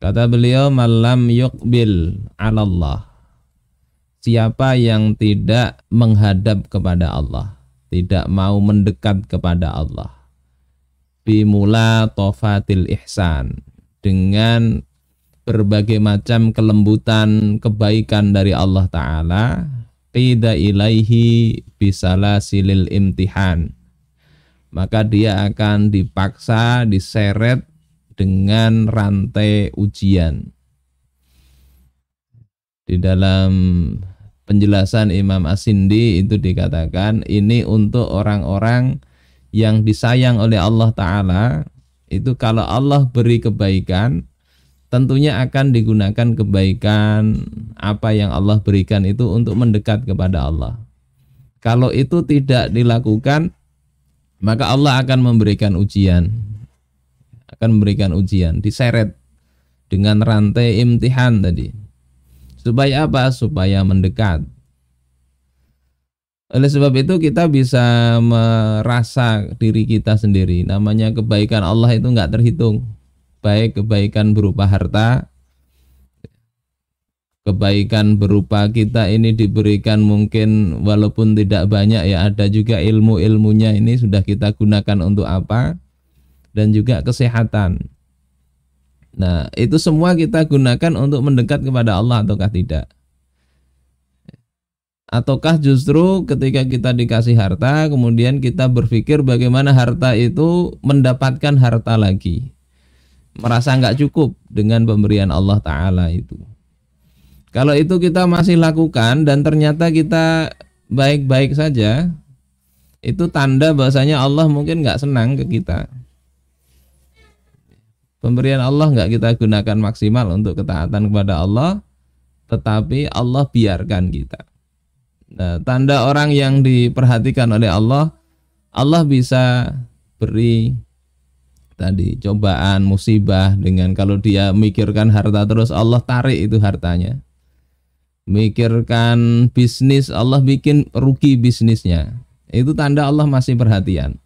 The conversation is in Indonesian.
Kata beliau malam yukbil Allah. Siapa yang tidak menghadap kepada Allah, tidak mau mendekat kepada Allah. Bimula tofatil ihsan dengan berbagai macam kelembutan kebaikan dari Allah Ta'ala qida ilaihi bisala silil imtihan maka dia akan dipaksa diseret dengan rantai ujian. Di dalam penjelasan Imam Asindi itu dikatakan ini untuk orang-orang yang disayang oleh Allah Ta'ala itu kalau Allah beri kebaikan tentunya akan digunakan kebaikan apa yang Allah berikan itu untuk mendekat kepada Allah kalau itu tidak dilakukan maka Allah akan memberikan ujian akan memberikan ujian, diseret dengan rantai imtihan tadi. Supaya apa? Supaya mendekat. Oleh sebab itu kita bisa merasa diri kita sendiri. Namanya kebaikan Allah itu nggak terhitung. Baik kebaikan berupa harta, kebaikan berupa kita ini diberikan mungkin walaupun tidak banyak ya ada juga ilmu-ilmunya ini sudah kita gunakan untuk apa dan juga kesehatan. Nah, itu semua kita gunakan untuk mendekat kepada Allah ataukah tidak? Ataukah justru ketika kita dikasih harta, kemudian kita berpikir bagaimana harta itu mendapatkan harta lagi? Merasa nggak cukup dengan pemberian Allah Ta'ala itu. Kalau itu kita masih lakukan dan ternyata kita baik-baik saja, itu tanda bahasanya Allah mungkin nggak senang ke kita Pemberian Allah nggak kita gunakan maksimal untuk ketaatan kepada Allah, tetapi Allah biarkan kita. Nah, tanda orang yang diperhatikan oleh Allah, Allah bisa beri tadi cobaan, musibah dengan kalau dia mikirkan harta terus Allah tarik itu hartanya. Mikirkan bisnis Allah bikin rugi bisnisnya. Itu tanda Allah masih perhatian.